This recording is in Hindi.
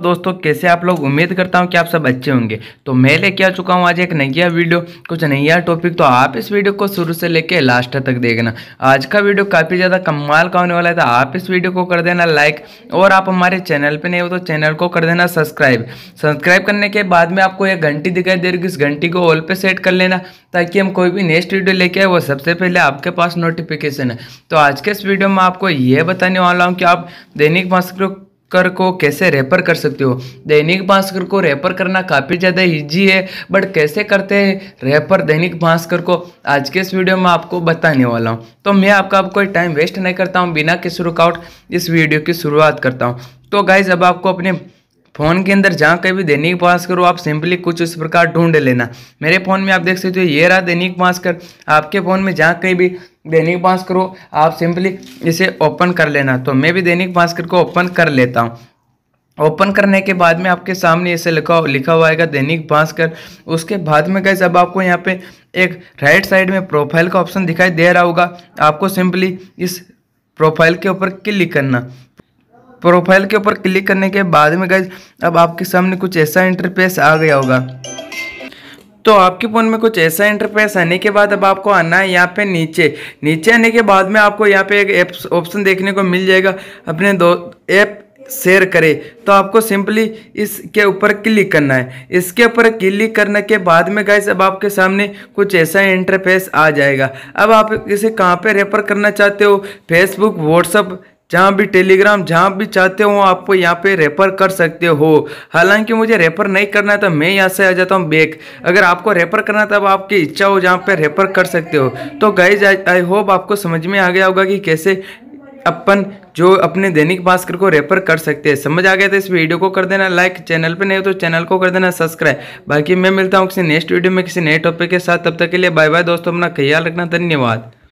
दोस्तों कैसे आप लोग उम्मीद करता हूँ कि आप सब अच्छे होंगे तो मैं लेके आ चुका हूँ आज एक नया वीडियो कुछ नया टॉपिक तो आप इस वीडियो को शुरू से लेके लास्ट तक देखना आज का वीडियो काफ़ी ज़्यादा कमाल का होने वाला है तो आप इस वीडियो को कर देना लाइक और आप हमारे चैनल पे नहीं हो तो चैनल को कर देना सब्सक्राइब सब्सक्राइब करने के बाद में आपको एक घंटी दिखाई दे रही इस घंटी को ऑल पर सेट कर लेना ताकि हम कोई भी नेक्स्ट वीडियो लेके आए वो सबसे पहले आपके पास नोटिफिकेशन है तो आज के इस वीडियो में आपको ये बताने वाला हूँ कि आप दैनिक भास्कर कर को कैसे रेपर कर सकते हो दैनिक भास्कर को रेपर करना काफ़ी ज़्यादा ईजी है बट कैसे करते हैं रेपर दैनिक भास्कर को आज के इस वीडियो में आपको बताने वाला हूँ तो मैं आपका आपको कोई टाइम वेस्ट नहीं करता हूँ बिना किसी रुकावट इस वीडियो की शुरुआत करता हूँ तो गाइज अब आपको अपने फ़ोन के अंदर जहाँ कहीं भी दैनिक भास्कर हो आप सिंपली कुछ इस प्रकार ढूंढ लेना मेरे फ़ोन में आप देख सकते हो ये रहा दैनिक भास्कर आपके फ़ोन में जहाँ कहीं भी दैनिक भास्कर हो आप सिंपली इसे ओपन कर लेना तो मैं भी दैनिक भास्कर को ओपन कर लेता हूँ ओपन करने के बाद में आपके सामने इसे लिखा लिखा हुआ आएगा दैनिक भास्कर उसके बाद में कैसे अब आपको यहाँ पे एक राइट साइड में प्रोफाइल का ऑप्शन दिखाई दे रहा होगा आपको सिंपली इस प्रोफाइल के ऊपर क्लिक करना प्रोफाइल के ऊपर क्लिक करने के बाद में गई अब आपके सामने कुछ ऐसा इंटरफेस आ गया होगा तो आपके फ़ोन में कुछ ऐसा इंटरफेस आने के बाद अब आपको आना है यहाँ पे नीचे नीचे आने के बाद में आपको यहाँ पे एक ऑप्शन देखने को मिल जाएगा अपने दो ऐप शेयर करें तो आपको सिंपली इसके ऊपर क्लिक करना है इसके ऊपर क्लिक करने के बाद में गए अब आपके सामने कुछ ऐसा इंटरफेस आ जाएगा अब आप इसे कहाँ पे रेफर करना चाहते हो फेसबुक व्हाट्सअप जहाँ भी टेलीग्राम जहाँ भी चाहते हो आपको यहाँ पे रेफर कर सकते हो हालांकि मुझे रेफर नहीं करना था तो मैं यहाँ से आ जाता हूँ बैक अगर आपको रेफर करना था अब आपकी इच्छा हो जहाँ पे रेफर कर सकते हो तो गाइज आई होप आपको समझ में आ गया होगा कि कैसे अपन जो अपने दैनिक भास्कर को रेफर कर सकते हैं समझ आ गया तो इस वीडियो को कर देना लाइक चैनल पे नहीं हो तो चैनल को कर देना सब्सक्राइब बाकी मैं मिलता हूँ किसी नेक्स्ट वीडियो में किसी नए टॉपिक के साथ तब तक के लिए बाय बाय दोस्तों अपना ख्याल रखना धन्यवाद